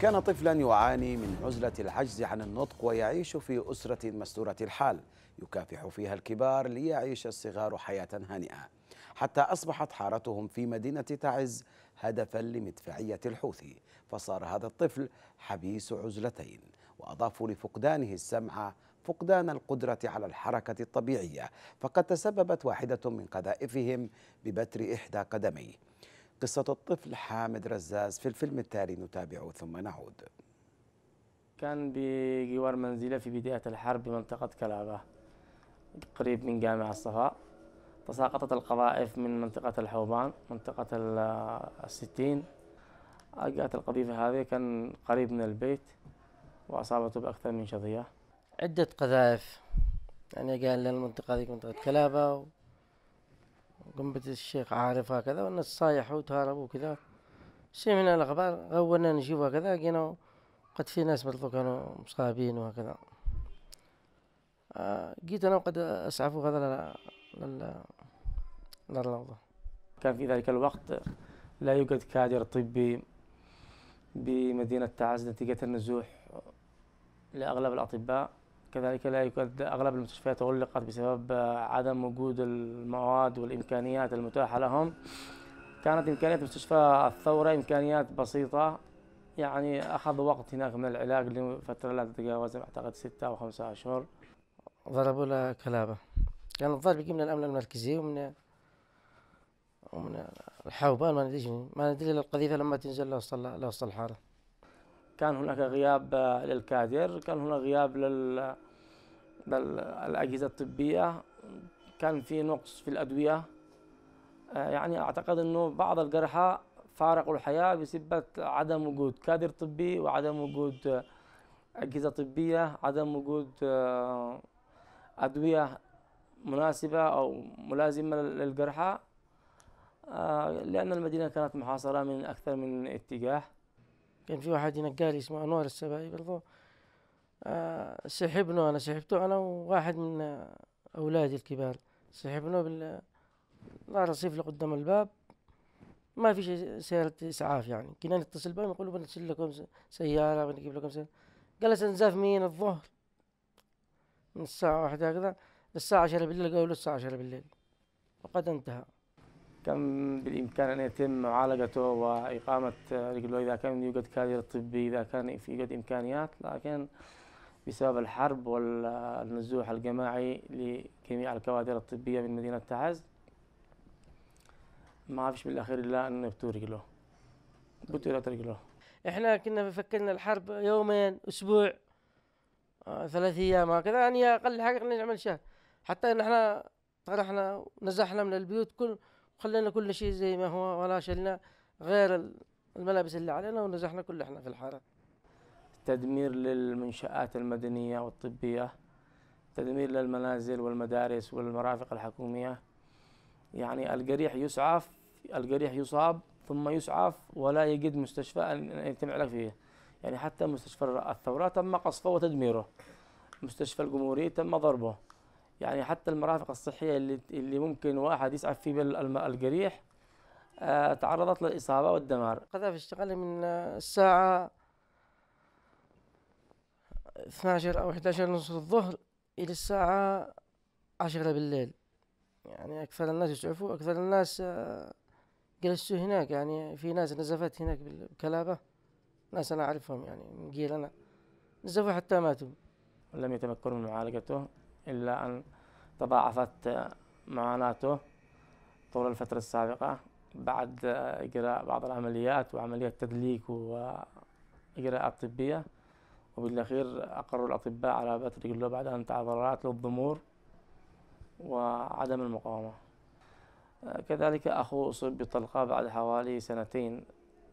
كان طفلا يعاني من عزلة العجز عن النطق ويعيش في أسرة مستورة الحال يكافح فيها الكبار ليعيش الصغار حياة هانئة حتى أصبحت حارتهم في مدينة تعز هدفا لمدفعية الحوثي فصار هذا الطفل حبيس عزلتين وأضافوا لفقدانه السمع فقدان القدرة على الحركة الطبيعية فقد تسببت واحدة من قذائفهم ببتر إحدى قدميه قصة الطفل حامد رزاز في الفيلم التالي نتابعه ثم نعود كان بجوار منزله في بداية الحرب بمنطقة كلابة قريب من جامع الصفاء تساقطت القذائف من منطقة الحوبان منطقة الستين جاءت القذيفة هذه كان قريب من البيت وأصابته بأكثر من شظية عدة قذائف يعني قال للمنطقة هذه منطقة كلابة قنبة الشيخ عارف هكذا والناس صايحوا وتهربوا وكذا سمعنا الأخبار غونا نشوف هكذا لقينا قد في ناس برضو كانوا مصابين وهكذا جيت آه، أنا وقد أسعفوا هذا للروضة كان في ذلك الوقت لا يوجد كادر طبي بمدينة تعز نتيجة النزوح لأغلب الأطباء كذلك لا يوجد أغلب المستشفيات أغلقت بسبب عدم وجود المواد والإمكانيات المتاحة لهم كانت إمكانيات مستشفى الثورة إمكانيات بسيطة يعني أخذ وقت هناك من العلاج لفترة لا تتجاوز أعتقد ستة أو خمسة أشهر ضربوا له كلابة يعني الضرب يجي من الأمن المركزي ومن ومن الحوبة ما ندري ما ندري القذيفة لما تنزل لو وصل لو وصل الحارة كان هناك غياب آه، للكادر كان هناك غياب للأجهزة الطبية كان في نقص في الأدوية آه، يعني أعتقد أنه بعض الجرحى فارقوا الحياة بسبة عدم وجود كادر طبي وعدم وجود آه، أجهزة طبية عدم وجود أدوية مناسبة أو ملازمة للجرحى لأن المدينة كانت محاصرة من أكثر من اتجاه كان في واحد ينقالي اسمه انوار السبائي برضو آه سحبنه انا سحبته انا وواحد من اولادي الكبار سحبنه بال رصيف اللي قدام الباب ما في شيء سيارة إسعاف يعني كنا نتصل بهم يقولوا بنرسل لكم سيارة بنجيب لكم سيارة قال لس انزاف مين الظهر من الساعة واحدة هكذا للساعة عشرة بالليل قالوا الساعة عشرة بالليل وقد انتهى كان بالإمكان أن يتم معالجته وإقامة رجله إذا كان يوجد كادر طبي إذا كان يوجد إمكانيات لكن بسبب الحرب والنزوح الجماعي لجميع الكوادر الطبية من مدينة تعز ما عرفش بالأخير إلا أن يبتوا رجله بتولت رجله إحنا كنا فكرنا الحرب يومين أسبوع آه، ثلاث أيام هكذا يعني أقل حاجة نعمل شهر حتى إن إحنا طرحنا نزحنا من البيوت كل خلينا كل شيء زي ما هو ولا شلنا غير الملابس اللي علينا ونزحنا كل احنا في الحاره تدمير للمنشآت المدنية والطبية تدمير للمنازل والمدارس والمرافق الحكومية يعني القريح يسعف القريح يصاب ثم يسعف ولا يجد مستشفى أن يتم علاج فيه يعني حتى مستشفى الثورة تم قصفه وتدميره مستشفى الجمهورية تم ضربه يعني حتى المرافق الصحية اللي, اللي ممكن واحد يسعف فيه الجريح آه، تعرضت للإصابة والدمار قذافي اشتغل من آه، الساعة 12 أو 11 نصف الظهر إلى الساعة 10 بالليل يعني أكثر الناس يسعفوا أكثر الناس آه، جلسوا هناك يعني في ناس نزفت هناك بالكلابة ناس أنا أعرفهم يعني من جيل أنا نزفوا حتى ماتوا ولم يتمكنوا من معالجته إلا أن تضاعفت معاناته طول الفترة السابقة بعد إجراء بعض العمليات وعملية تدليك وإجراءات طبية وبالأخير أقروا الأطباء على بتر رجله بعد أن تعرضت الضمور وعدم المقاومة كذلك أخوه أصيب بطلقة بعد حوالي سنتين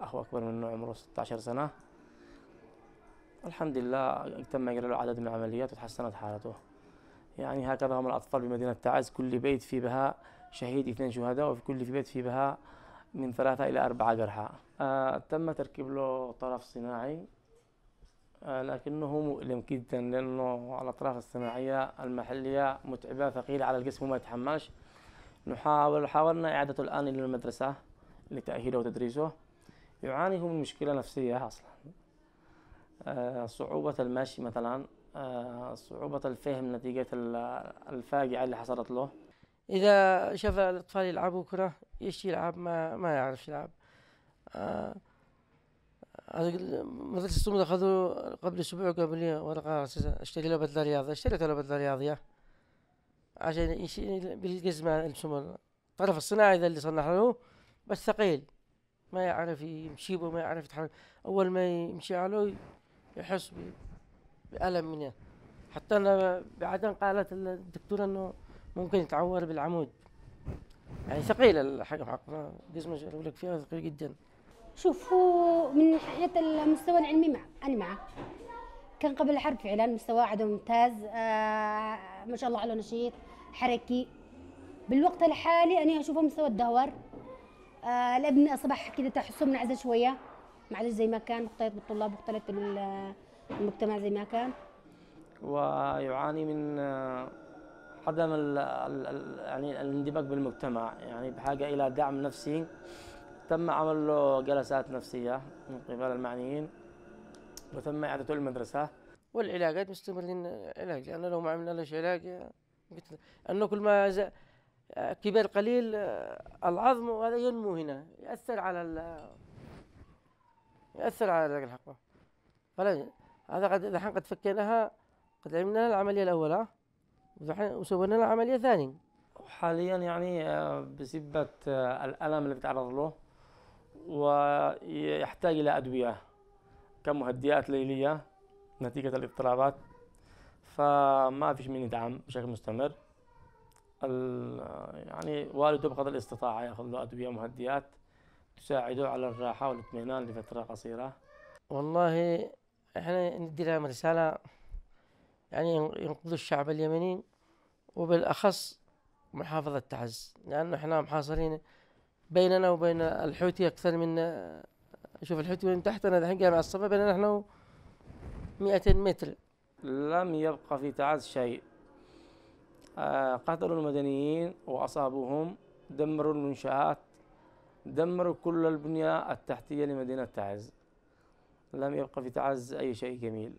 أخو أكبر منه عمره 16 سنة الحمد لله تم إجراء له عدد من العمليات وتحسنت حالته يعني هكذا هم الأطفال بمدينة تعز كل بيت في بها شهيد اثنين شهداء وفي كل في بيت في بها من ثلاثة إلى أربعة جرحى آه تم تركيب له طرف صناعي آه لكنه مؤلم جدا لأنه الأطراف الصناعية المحلية متعبة ثقيلة على الجسم وما يتحملش نحاول حاولنا إعادته الآن إلى المدرسة لتأهيله وتدريسه يعاني من مشكلة نفسية أصلا آه صعوبة المشي مثلا آه، صعوبة الفهم نتيجة الفاجعة اللي حصلت له إذا شاف الأطفال يلعبوا كرة يشتي يلعب ما, ما يعرف يلعب آه، مدرسة الصمود أخذوا قبل أسبوع قبل ورقة اشتري له بدلة رياضية اشتريت له بدلة رياضية عشان يشي بالجزمة مع طرف الطرف الصناعي ذا اللي صنع له بس ثقيل ما يعرف يمشي ما يعرف يتحرك أول ما يمشي عليه يحس بيه بألم من حتى أنا بعدين قالت الدكتورة أنه ممكن يتعور بالعمود يعني ثقيلة حق ما جسمه لك فيها ثقيل جدا شوفوا من ناحية المستوى العلمي مع أنا معه كان قبل الحرب فعلا مستوى عدو ممتاز آه ما شاء الله على نشيط حركي بالوقت الحالي أنا أشوفه مستوى الدهور آه الابن أصبح كده تحسه منعزل شوية معلش زي ما كان مختلط بالطلاب مختلط بال المجتمع زي ما كان ويعاني من آه، عدم الـ الـ يعني الاندماج بالمجتمع يعني بحاجه الى دعم نفسي تم عمل له جلسات نفسيه من قبل المعنيين وتم اعادته للمدرسه والعلاجات مستمرين علاج لأن لو ما عملنا لهش علاج أنه كل ما كبر قليل آه، العظم وهذا ينمو هنا يأثر على يأثر على الحقبة فلا هذا قد دحين قد فكيناها قد عملنا العملية الأولى وسوينا لها عملية ثانية حاليا يعني آه، بسبة آه، الألم اللي بتعرض له ويحتاج إلى أدوية كمهدئات ليلية نتيجة الاضطرابات فما فيش مني دعم بشكل مستمر آه، يعني والده بقدر الاستطاعة ياخذ له أدوية مهدئات تساعده على الراحة والاطمئنان لفترة قصيرة والله احنا ندي لهم رسالة يعني ينقذوا الشعب اليمني وبالأخص محافظة تعز لأنه احنا محاصرين بيننا وبين الحوثي أكثر من شوف الحوثي من تحتنا الحين على الصفا بيننا احنا 200 متر لم يبقى في تعز شيء آه، قتلوا المدنيين وأصابوهم دمروا المنشآت دمروا كل البنية التحتية لمدينة تعز لم يبقى في تعز أي شيء جميل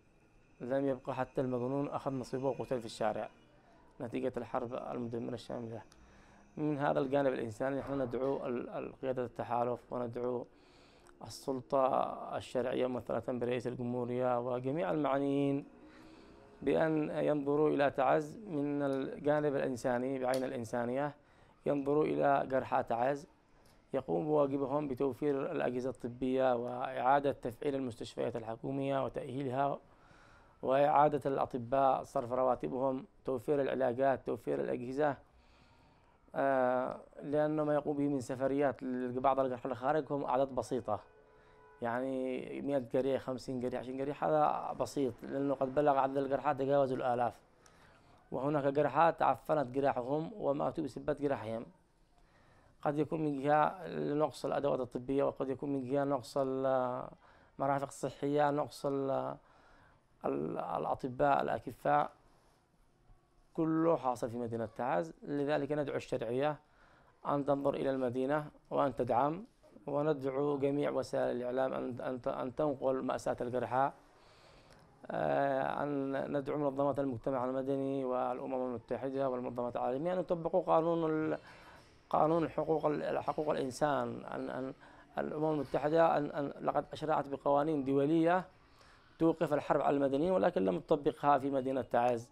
لم يبقى حتى المجنون أخذ نصيبه وقتل في الشارع نتيجة الحرب المدمرة الشاملة من هذا الجانب الإنساني نحن ندعو قيادة التحالف وندعو السلطة الشرعية ممثلة برئيس الجمهورية وجميع المعنيين بأن ينظروا إلى تعز من الجانب الإنساني بعين الإنسانية ينظروا إلى جرحى تعز يقوم بواجبهم بتوفير الأجهزة الطبية وإعادة تفعيل المستشفيات الحكومية وتأهيلها وإعادة الأطباء صرف رواتبهم توفير العلاجات توفير الأجهزة آه لأنه ما يقوم به من سفريات لبعض الجرحى الخارج هم أعداد بسيطة يعني 100 جريح 50 جريح 20 جريح هذا بسيط لأنه قد بلغ عدد الجرحى تجاوز الآلاف وهناك جرحى تعفنت جراحهم وماتوا بسبة جراحهم قد يكون من جهة نقص الأدوات الطبية وقد يكون من جهة نقص المرافق الصحية نقص الأطباء الأكفاء كله حاصل في مدينة تعز لذلك ندعو الشرعية أن تنظر إلى المدينة وأن تدعم وندعو جميع وسائل الإعلام أن أن تنقل مأساة الجرحى آه، أن ندعو منظمات المجتمع المدني والأمم المتحدة والمنظمات العالمية أن يطبقوا قانون قانون حقوق حقوق الانسان ان ان الامم المتحده ان ان لقد اشرعت بقوانين دوليه توقف الحرب على المدنيين ولكن لم تطبقها في مدينه تعز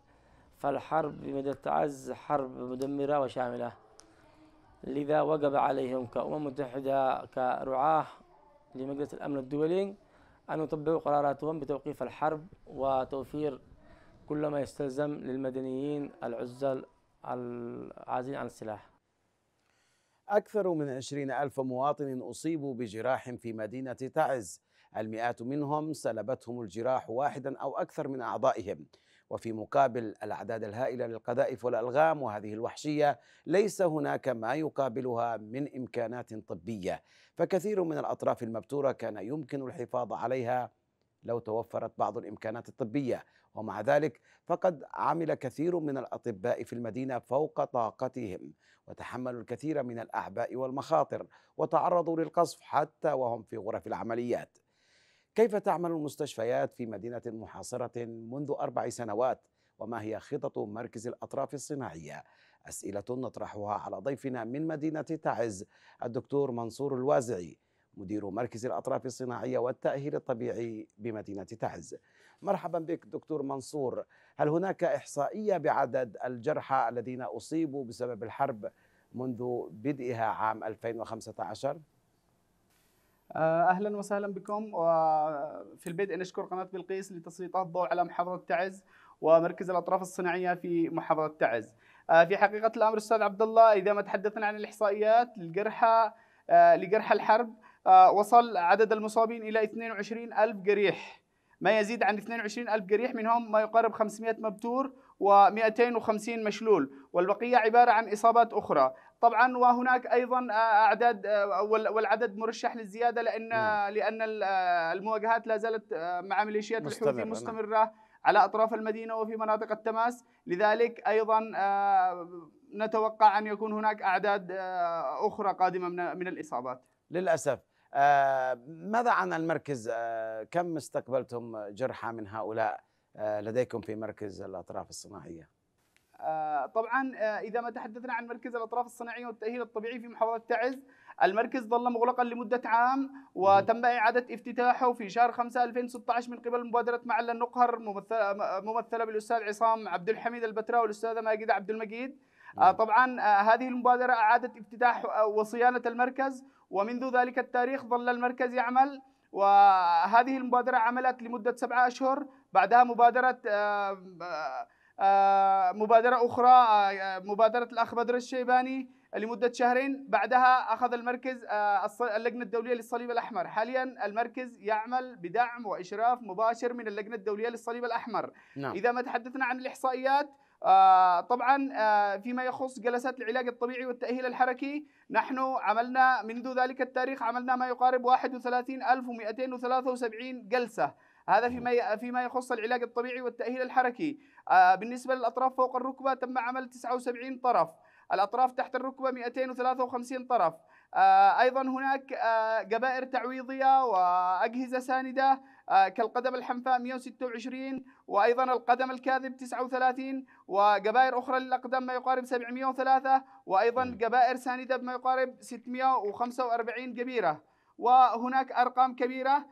فالحرب في مدينه تعز حرب مدمره وشامله لذا وجب عليهم كأمم متحدة كرعاة لمجلس الأمن الدولي أن يطبقوا قراراتهم بتوقيف الحرب وتوفير كل ما يستلزم للمدنيين العزل العازلين عن السلاح أكثر من عشرين ألف مواطن أصيبوا بجراح في مدينة تعز المئات منهم سلبتهم الجراح واحدا أو أكثر من أعضائهم وفي مقابل الأعداد الهائلة للقذائف والألغام وهذه الوحشية ليس هناك ما يقابلها من إمكانات طبية فكثير من الأطراف المبتورة كان يمكن الحفاظ عليها لو توفرت بعض الامكانات الطبيه ومع ذلك فقد عمل كثير من الاطباء في المدينه فوق طاقتهم وتحملوا الكثير من الاعباء والمخاطر وتعرضوا للقصف حتى وهم في غرف العمليات كيف تعمل المستشفيات في مدينه محاصره منذ اربع سنوات وما هي خطط مركز الاطراف الصناعيه اسئله نطرحها على ضيفنا من مدينه تعز الدكتور منصور الوازعي مدير مركز الأطراف الصناعية والتأهيل الطبيعي بمدينة تعز مرحبا بك دكتور منصور هل هناك إحصائية بعدد الجرحى الذين أصيبوا بسبب الحرب منذ بدئها عام 2015 آه، اهلا وسهلا بكم وفي البدء نشكر قناه بلقيس لتسليط الضوء على محافظه تعز ومركز الاطراف الصناعيه في محافظه تعز. آه، في حقيقه الامر استاذ عبد الله اذا ما تحدثنا عن الاحصائيات للجرحى آه، لجرحى الحرب آه، وصل عدد المصابين إلى 22 ألف جريح ما يزيد عن 22 ألف جريح منهم ما يقارب 500 مبتور و250 مشلول والبقية عبارة عن إصابات أخرى طبعا وهناك ايضا آه، اعداد آه، والعدد مرشح للزياده لان نعم. لان المواجهات لا زالت مع ميليشيات الحوثي نعم. مستمره على اطراف المدينه وفي مناطق التماس لذلك ايضا نتوقع ان يكون هناك اعداد اخرى قادمه من الاصابات للاسف آه، ماذا عن المركز آه، كم استقبلتم جرحى من هؤلاء آه، لديكم في مركز الأطراف الصناعية طبعا إذا ما تحدثنا عن مركز الأطراف الصناعية والتأهيل الطبيعي في محافظة تعز المركز ظل مغلقا لمدة عام وتم إعادة افتتاحه في شهر 5 2016 من قبل مبادرة معلا النقهر ممثلة بالأستاذ عصام عبد الحميد البتراء والأستاذة ماجدة عبد المجيد طبعا هذه المبادرة أعادت افتتاح وصيانة المركز ومنذ ذلك التاريخ ظل المركز يعمل وهذه المبادرة عملت لمدة سبعة أشهر بعدها مبادرة آه، آه، آه، مبادرة أخرى مبادرة الأخ بدر الشيباني لمدة شهرين بعدها أخذ المركز اللجنة الدولية للصليب الأحمر حاليا المركز يعمل بدعم وإشراف مباشر من اللجنة الدولية للصليب الأحمر نعم. إذا ما تحدثنا عن الإحصائيات آه، طبعا آه، فيما يخص جلسات العلاج الطبيعي والتأهيل الحركي نحن عملنا منذ ذلك التاريخ عملنا ما يقارب 31273 جلسة هذا فيما فيما يخص العلاج الطبيعي والتأهيل الحركي آه، بالنسبة للأطراف فوق الركبة تم عمل 79 طرف الأطراف تحت الركبة 253 طرف آه، ايضا هناك قبائر آه، تعويضيه واجهزه سانده آه، كالقدم الحنفاء 126 وايضا القدم الكاذب 39 وقبائر اخرى للاقدام ما يقارب 703 وايضا قبائر سانده بما يقارب 645 قبيره وهناك ارقام كبيره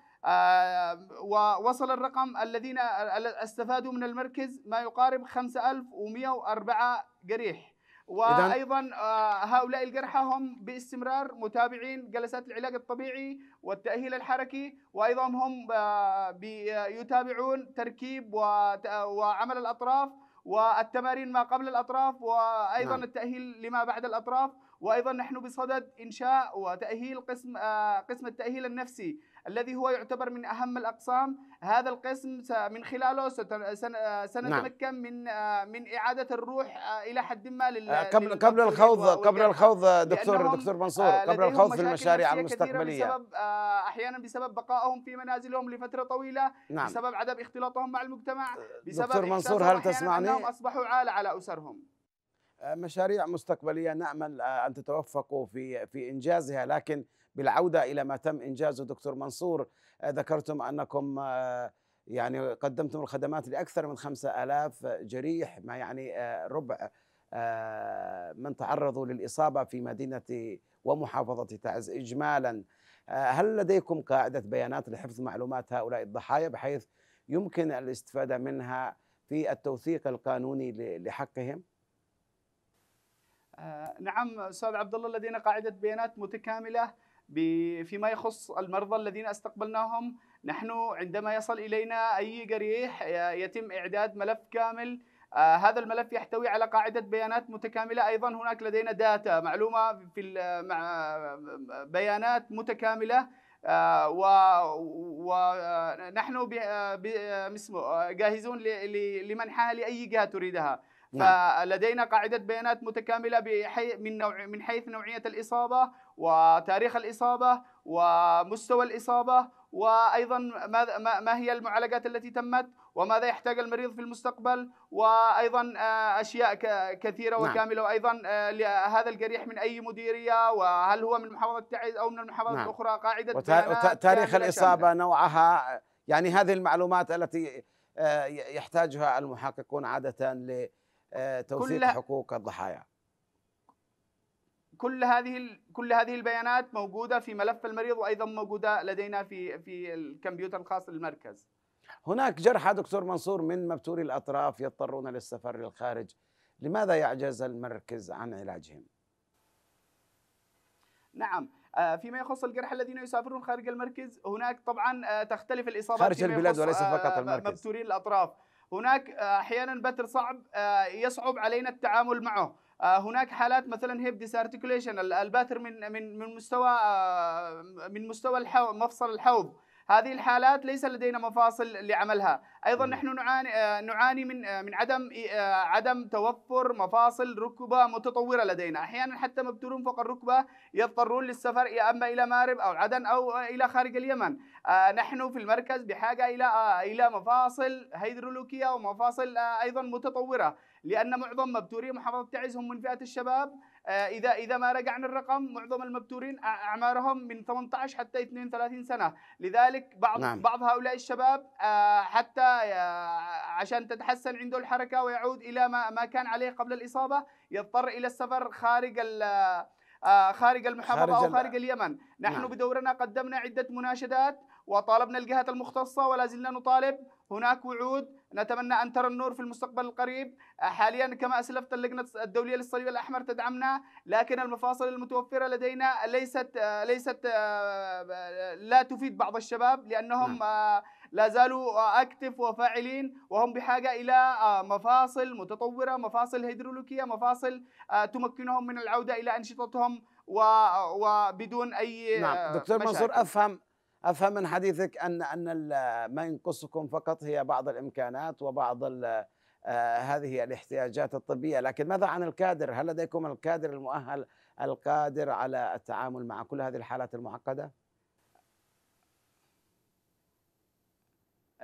ووصل الرقم الذين استفادوا من المركز ما يقارب 5104 جريح وايضا آه، هؤلاء الجرحى هم باستمرار متابعين جلسات العلاج الطبيعي والتاهيل الحركي وايضا هم آه، يتابعون تركيب وعمل الاطراف والتمارين ما قبل الاطراف وايضا نعم. التاهيل لما بعد الاطراف وايضا نحن بصدد انشاء وتاهيل قسم آه، قسم التاهيل النفسي الذي هو يعتبر من أهم الأقسام هذا القسم من خلاله آه، سنتمكن نعم. من آه، من إعادة الروح آه، إلى حد ما لل قبل قبل الخوض قبل الخوض دكتور دكتور منصور قبل الخوض في المشاريع المستقبلية بسبب أحيانا بسبب بقائهم في منازلهم لفترة طويلة نعم. بسبب عدم اختلاطهم مع المجتمع بسبب دكتور منصور هل تسمعني؟ أنهم أصبحوا عالة على أسرهم مشاريع مستقبليه نامل ان تتوفقوا في في انجازها لكن بالعوده الى ما تم انجازه دكتور منصور آه، ذكرتم انكم آه، يعني قدمتم الخدمات لاكثر من خمسة آلاف جريح ما يعني آه، ربع من تعرضوا للاصابه في مدينه ومحافظه تعز اجمالا هل لديكم قاعده بيانات لحفظ معلومات هؤلاء الضحايا بحيث يمكن الاستفاده منها في التوثيق القانوني لحقهم؟ نعم استاذ عبد الله لدينا قاعده بيانات متكامله فيما يخص المرضى الذين استقبلناهم نحن عندما يصل إلينا أي جريح يتم إعداد ملف كامل آه، هذا الملف يحتوي على قاعدة بيانات متكاملة أيضا هناك لدينا داتا معلومة في بيانات متكاملة آه، ونحن آه، جاهزون لمنحها لأي جهة تريدها نعم. فلدينا قاعده بيانات متكامله بحي من نوع من حيث نوعيه الاصابه وتاريخ الاصابه ومستوى الاصابه وايضا ما ما هي المعالجات التي تمت وماذا يحتاج المريض في المستقبل وايضا آه، اشياء كثيره نعم. وكامله وايضا آه، هذا الجريح من اي مديريه وهل هو من محافظه تعز او من المحافظات نعم. الاخرى قاعده تاريخ الاصابه شاملة. نوعها يعني هذه المعلومات التي آه، يحتاجها المحققون عاده ل آه، توثيق حقوق الضحايا كل هذه كل هذه البيانات موجوده في ملف المريض وايضا موجوده لدينا في في الكمبيوتر الخاص للمركز هناك جرحى دكتور منصور من مبتوري الاطراف يضطرون للسفر للخارج لماذا يعجز المركز عن علاجهم نعم آه، فيما يخص الجرحى الذين يسافرون خارج المركز هناك طبعا آه، تختلف الاصابات خارج البلاد وليس فقط المركز مبتوري الاطراف هناك آه، احيانا بتر صعب آه، يصعب علينا التعامل معه آه، هناك حالات مثلا هيب ديسارتيكوليشن الباتر من من من مستوى من مستوى الحوض مفصل الحوض هذه الحالات ليس لدينا مفاصل لعملها ايضا نحن نعاني آه، نعاني من آه، من عدم آه، عدم توفر مفاصل ركبه متطوره لدينا احيانا حتى مبتورون فوق الركبه يضطرون للسفر اما الى مارب او عدن او الى خارج اليمن نحن في المركز بحاجه الى الى مفاصل هيدرولوكيه ومفاصل ايضا متطوره لان معظم مبتوري محافظه تعز هم من فئه الشباب آه، اذا اذا ما رجعنا الرقم معظم المبتورين آه، اعمارهم من 18 حتى 32 سنه لذلك بعض نعم. بعض هؤلاء الشباب آه، حتى عشان تتحسن عنده الحركه ويعود الى ما ما كان عليه قبل الاصابه يضطر الى السفر خارج خارج المحافظه خارج او خارج اليمن نحن نعم. بدورنا قدمنا عده مناشدات وطالبنا الجهات المختصة ولا زلنا نطالب هناك وعود نتمنى أن ترى النور في المستقبل القريب حاليا كما أسلفت اللجنة الدولية للصليب الأحمر تدعمنا لكن المفاصل المتوفرة لدينا ليست ليست لا تفيد بعض الشباب لأنهم نعم. لا زالوا أكتف وفاعلين وهم بحاجة إلى مفاصل متطورة مفاصل هيدرولوكية مفاصل تمكنهم من العودة إلى أنشطتهم وبدون أي نعم دكتور منصور أفهم افهم من حديثك ان ان ما ينقصكم فقط هي بعض الامكانات وبعض آه، هذه الاحتياجات الطبيه، لكن ماذا عن الكادر؟ هل لديكم الكادر المؤهل القادر على التعامل مع كل هذه الحالات المعقده؟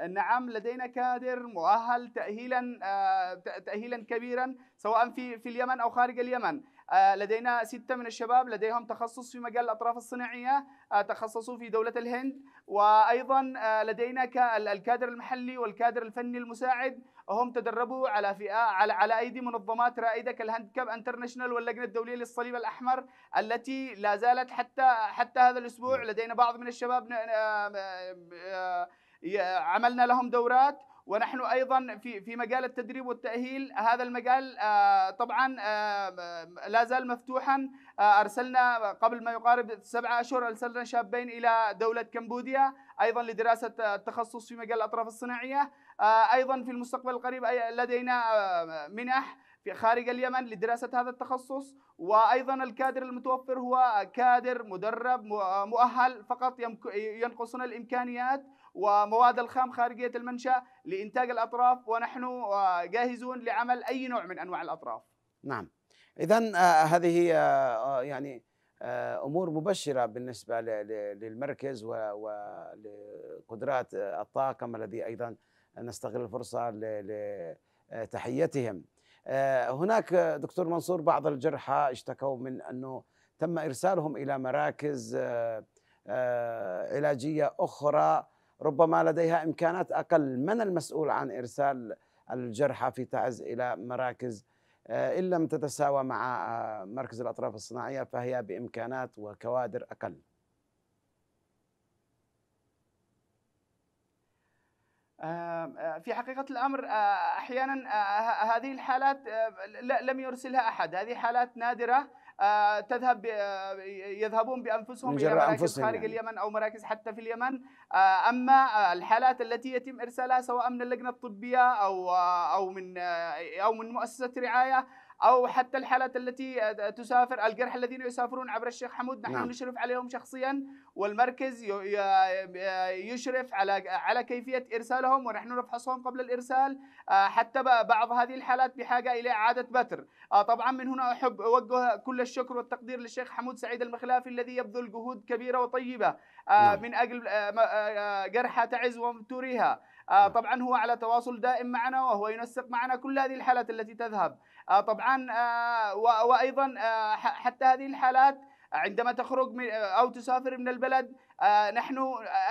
نعم لدينا كادر مؤهل تاهيلا آه، تاهيلا كبيرا سواء في في اليمن او خارج اليمن، آه، لدينا ستة من الشباب لديهم تخصص في مجال الأطراف الصناعية آه، تخصصوا في دولة الهند وأيضا آه، لدينا الكادر المحلي والكادر الفني المساعد هم تدربوا على فئة على, على أيدي منظمات رائدة كالهاند كاب انترناشونال واللجنة الدولية للصليب الأحمر التي لا زالت حتى حتى هذا الأسبوع نعم. لدينا بعض من الشباب عملنا لهم دورات ونحن ايضا في في مجال التدريب والتاهيل هذا المجال آه، طبعا آه، لا زال مفتوحا آه، ارسلنا قبل ما يقارب سبعة اشهر ارسلنا شابين الى دوله كمبوديا ايضا لدراسه التخصص في مجال الاطراف الصناعيه ايضا في المستقبل القريب لدينا منح في خارج اليمن لدراسة هذا التخصص وأيضا الكادر المتوفر هو كادر مدرب مؤهل فقط ينقصنا الإمكانيات ومواد الخام خارجية المنشأ لإنتاج الأطراف ونحن آه، جاهزون لعمل أي نوع من أنواع الأطراف نعم إذا آه، هذه آه، يعني امور مبشره بالنسبه للمركز ولقدرات الطاقم الذي ايضا نستغل الفرصه لتحيتهم. هناك دكتور منصور بعض الجرحى اشتكوا من انه تم ارسالهم الى مراكز علاجيه اخرى ربما لديها إمكانات أقل من المسؤول عن إرسال الجرحى في تعز إلى مراكز آه، إن لم تتساوى مع آه، مركز الأطراف الصناعية فهي بإمكانات وكوادر أقل آه، في حقيقة الأمر أحيانا هذه الحالات لم يرسلها أحد هذه حالات نادرة آه، تذهب آه، يذهبون بانفسهم الى مراكز خارج يعني. اليمن او مراكز حتى في اليمن آه، اما الحالات التي يتم ارسالها سواء من اللجنه الطبيه او او من او من مؤسسه رعايه او حتى الحالات التي آه، تسافر الجرحى الذين يسافرون عبر الشيخ حمود نحن نعم. نشرف عليهم شخصيا والمركز آه، يشرف على على كيفيه ارسالهم ونحن نفحصهم قبل الارسال آه، حتى بعض هذه الحالات بحاجه الى اعاده بتر طبعا من هنا احب اوجه كل الشكر والتقدير للشيخ حمود سعيد المخلافي الذي يبذل جهود كبيره وطيبه نعم. من اجل جرحى تعز ومتوريها نعم. طبعا هو على تواصل دائم معنا وهو ينسق معنا كل هذه الحالات التي تذهب آه، طبعا آه، وايضا آه، حتى هذه الحالات عندما تخرج من او تسافر من البلد نحن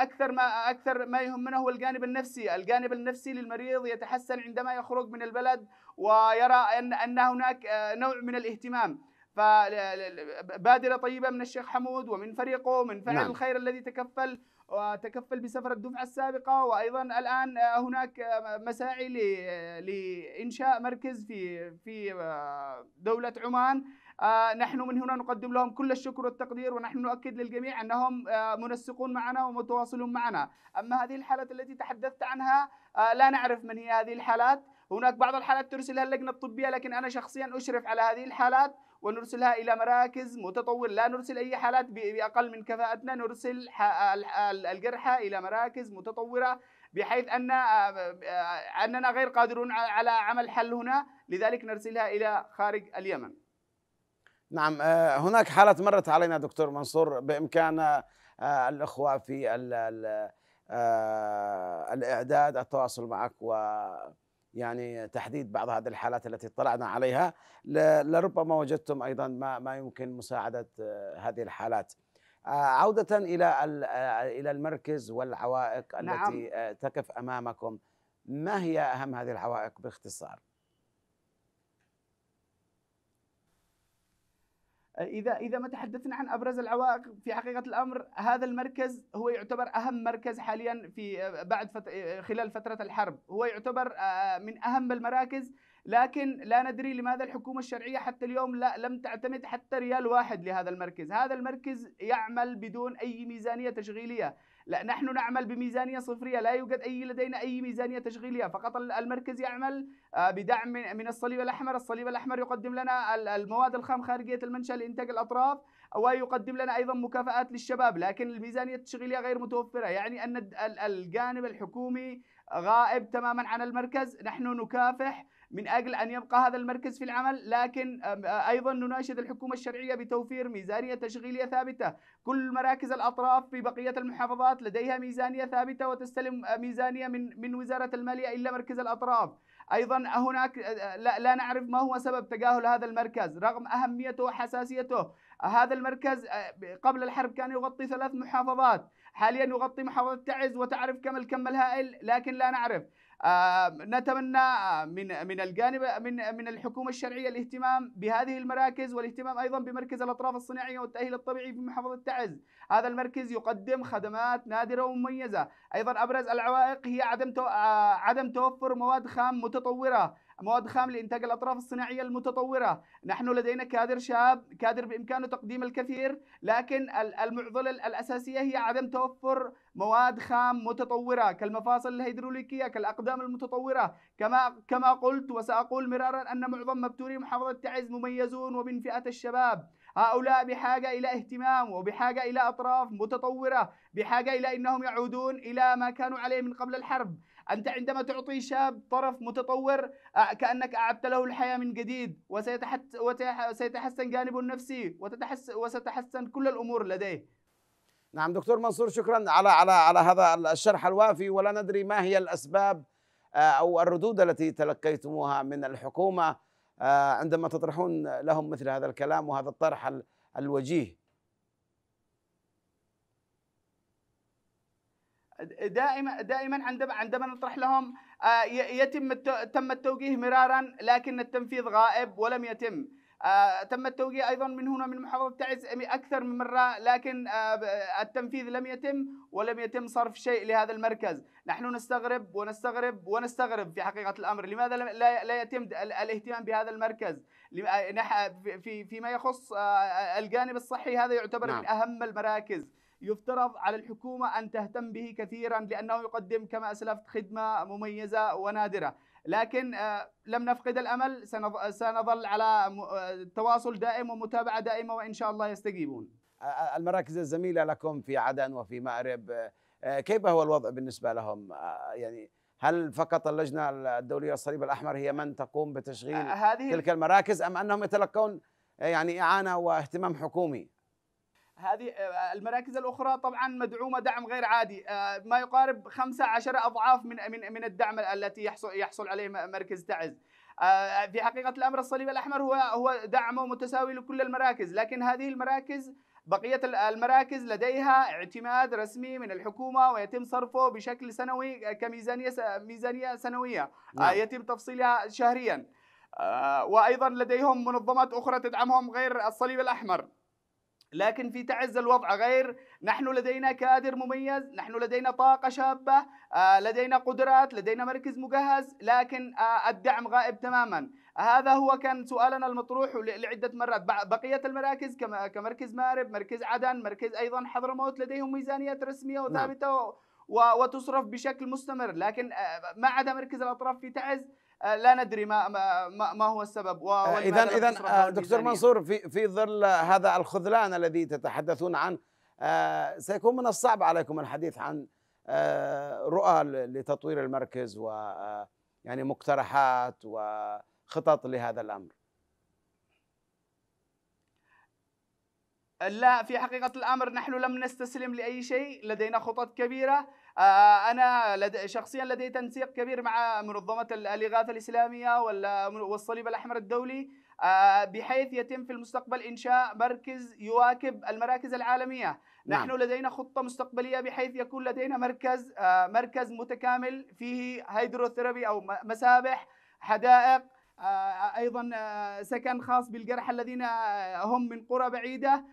اكثر ما اكثر ما يهمنا هو الجانب النفسي، الجانب النفسي للمريض يتحسن عندما يخرج من البلد ويرى ان ان هناك نوع من الاهتمام. فبادره طيبه من الشيخ حمود ومن فريقه من فعل نعم. الخير الذي تكفل وتكفل بسفر الدفعة السابقة وأيضا الآن هناك مساعي لإنشاء مركز في في دولة عمان آه، نحن من هنا نقدم لهم كل الشكر والتقدير ونحن نؤكد للجميع أنهم آه، منسقون معنا ومتواصلون معنا أما هذه الحالات التي تحدثت عنها آه، لا نعرف من هي هذه الحالات هناك بعض الحالات ترسلها اللجنة الطبية لكن أنا شخصيا أشرف على هذه الحالات ونرسلها إلى مراكز متطور لا نرسل أي حالات بأقل من كفاءتنا نرسل الجرحى إلى مراكز متطورة بحيث أن آه، آه، أننا غير قادرون على عمل حل هنا لذلك نرسلها إلى خارج اليمن نعم آه، هناك حالات مرت علينا دكتور منصور بإمكان الأخوة في الإعداد التواصل معك و يعني تحديد بعض هذه الحالات التي اطلعنا عليها لربما وجدتم ايضا ما ما يمكن مساعده آه، هذه الحالات. آه، عوده الى آه، الى المركز والعوائق نعم. التي تقف امامكم ما هي اهم هذه العوائق باختصار؟ إذا إذا ما تحدثنا عن أبرز العوائق في حقيقة الأمر هذا المركز هو يعتبر أهم مركز حاليا في بعد فت... خلال فترة الحرب هو يعتبر آه، من أهم المراكز لكن لا ندري لماذا الحكومة الشرعية حتى اليوم لا لم تعتمد حتى ريال واحد لهذا المركز هذا المركز يعمل بدون أي ميزانية تشغيلية لا نحن نعمل بميزانية صفرية لا يوجد أي لدينا أي ميزانية تشغيلية فقط المركز يعمل آه، بدعم من الصليب الأحمر الصليب الأحمر يقدم لنا المواد الخام خارجية المنشأ لإنتاج الأطراف ويقدم لنا أيضا مكافآت للشباب لكن الميزانية التشغيلية غير متوفرة يعني أن الجانب الحكومي غائب تماما عن المركز نحن نكافح من أجل أن يبقى هذا المركز في العمل لكن أيضا نناشد الحكومة الشرعية بتوفير ميزانية تشغيلية ثابتة كل مراكز الأطراف في بقية المحافظات لديها ميزانية ثابتة وتستلم ميزانية من من وزارة المالية إلا مركز الأطراف ايضا هناك لا, نعرف ما هو سبب تجاهل هذا المركز رغم اهميته وحساسيته هذا المركز قبل الحرب كان يغطي ثلاث محافظات حاليا يغطي محافظه تعز وتعرف كم الكم الهائل لكن لا نعرف نتمنى من من الجانب من من الحكومه الشرعيه الاهتمام بهذه المراكز والاهتمام ايضا بمركز الاطراف الصناعيه والتاهيل الطبيعي في محافظه تعز، هذا المركز يقدم خدمات نادره ومميزه، ايضا ابرز العوائق هي عدم عدم توفر مواد خام متطوره مواد خام لإنتاج الأطراف الصناعية المتطورة نحن لدينا كادر شاب كادر بإمكانه تقديم الكثير لكن المعضلة الأساسية هي عدم توفر مواد خام متطورة كالمفاصل الهيدروليكية كالأقدام المتطورة كما كما قلت وسأقول مرارا أن معظم مبتوري محافظة تعز مميزون ومن فئة الشباب هؤلاء بحاجة إلى اهتمام وبحاجة إلى أطراف متطورة بحاجة إلى أنهم يعودون إلى ما كانوا عليه من قبل الحرب أنت عندما تعطي شاب طرف متطور آه، كأنك أعدت له الحياة من جديد وسيتحسن جانبه النفسي وتتحس وستحسن كل الأمور لديه نعم دكتور منصور شكرا على على على هذا الشرح الوافي ولا ندري ما هي الأسباب آه، أو الردود التي تلقيتموها من الحكومة آه، عندما تطرحون لهم مثل هذا الكلام وهذا الطرح الوجيه دائما دائما عندما عندما نطرح لهم آه، يتم تم التوجيه مرارا لكن التنفيذ غائب ولم يتم آه، تم التوجيه ايضا من هنا من محافظه تعز اكثر من مره لكن آه، التنفيذ لم يتم ولم يتم صرف شيء لهذا المركز، نحن نستغرب ونستغرب ونستغرب في حقيقه الامر، لماذا لا يتم الاهتمام بهذا المركز؟ في فيما يخص الجانب الصحي هذا يعتبر نعم. من اهم المراكز. يفترض على الحكومة أن تهتم به كثيرا لأنه يقدم كما أسلفت خدمة مميزة ونادرة لكن آه، لم نفقد الأمل سنظل على آه، تواصل دائم ومتابعة دائمة وإن شاء الله يستجيبون آه، المراكز الزميلة لكم في عدن وفي مأرب كيف هو الوضع بالنسبة لهم يعني هل فقط اللجنة الدولية الصليب الأحمر هي من تقوم بتشغيل هذه تلك المراكز أم أنهم يتلقون يعني إعانة واهتمام حكومي هذه آه، المراكز الاخرى طبعا مدعومه دعم غير عادي آه، ما يقارب 15 اضعاف من من من الدعم التي يحصل يحصل عليه مركز تعز آه، في حقيقه الامر الصليب الاحمر هو هو دعمه متساوي لكل المراكز لكن هذه المراكز بقية المراكز لديها اعتماد رسمي من الحكومة ويتم صرفه بشكل سنوي كميزانية ميزانية سنوية نعم. يتم تفصيلها شهريا وأيضا لديهم منظمات أخرى تدعمهم غير الصليب الأحمر لكن في تعز الوضع غير نحن لدينا كادر مميز نحن لدينا طاقة شابة آه، لدينا قدرات لدينا مركز مجهز لكن آه، الدعم غائب تماما هذا هو كان سؤالنا المطروح لعدة مرات بقية المراكز كمركز مارب مركز عدن مركز أيضا حضرموت لديهم ميزانيات رسمية نعم. وثابتة نعم. وتصرف بشكل مستمر لكن آه، ما عدا مركز الأطراف في تعز آه، لا ندري ما ما, ما هو السبب اذا آه، اذا آه، دكتور منصور في في ظل هذا الخذلان الذي تتحدثون عنه سيكون من الصعب عليكم الحديث عن رؤى لتطوير المركز و يعني مقترحات وخطط لهذا الامر لا في حقيقة الأمر نحن لم نستسلم لأي شيء لدينا خطط كبيرة آه، أنا شخصيا لدي تنسيق كبير مع منظمة الإغاثة الإسلامية والصليب الأحمر الدولي آه، بحيث يتم في المستقبل إنشاء مركز يواكب المراكز العالمية نعم. نحن لدينا خطة مستقبلية بحيث يكون لدينا مركز آه، مركز متكامل فيه هيدروثيرابي أو مسابح حدائق ايضا سكن خاص بالجرحى الذين هم من قرى بعيده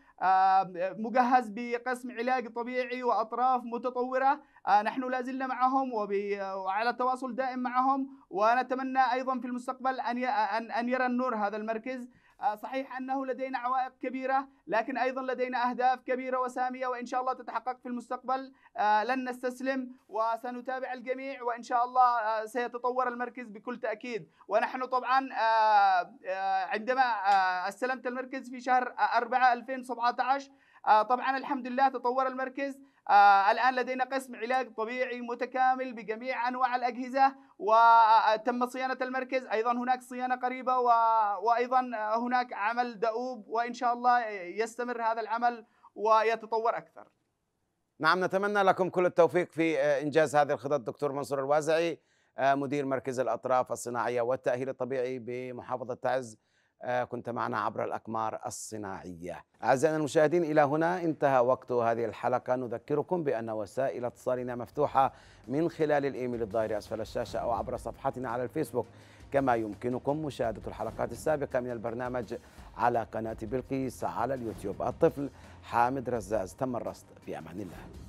مجهز بقسم علاج طبيعي واطراف متطوره آه، نحن لازلنا معهم وعلى تواصل دائم معهم ونتمنى ايضا في المستقبل ان ان يرى النور هذا المركز آه، صحيح أنه لدينا عوائق كبيرة لكن أيضا لدينا أهداف كبيرة وسامية وإن شاء الله تتحقق في المستقبل آه، لن نستسلم وسنتابع الجميع وإن شاء الله آه، سيتطور المركز بكل تأكيد ونحن طبعا عندما استلمت المركز في شهر 4 2017 طبعا الحمد لله تطور المركز آه الآن لدينا قسم علاج طبيعي متكامل بجميع أنواع الأجهزة وتم صيانة المركز أيضا هناك صيانة قريبة و... وأيضا هناك عمل دؤوب وإن شاء الله يستمر هذا العمل ويتطور أكثر نعم نتمنى لكم كل التوفيق في آه، إنجاز هذه الخطط دكتور منصور الوازعي آه، مدير مركز الأطراف الصناعية والتأهيل الطبيعي بمحافظة تعز آه، كنت معنا عبر الأقمار الصناعية أعزائنا المشاهدين إلى هنا انتهى وقت هذه الحلقة نذكركم بأن وسائل اتصالنا مفتوحة من خلال الإيميل الظاهر أسفل الشاشة أو عبر صفحتنا على الفيسبوك كما يمكنكم مشاهدة الحلقات السابقة من البرنامج على قناة بلقيس على اليوتيوب الطفل حامد رزاز تم الرصد في أمان الله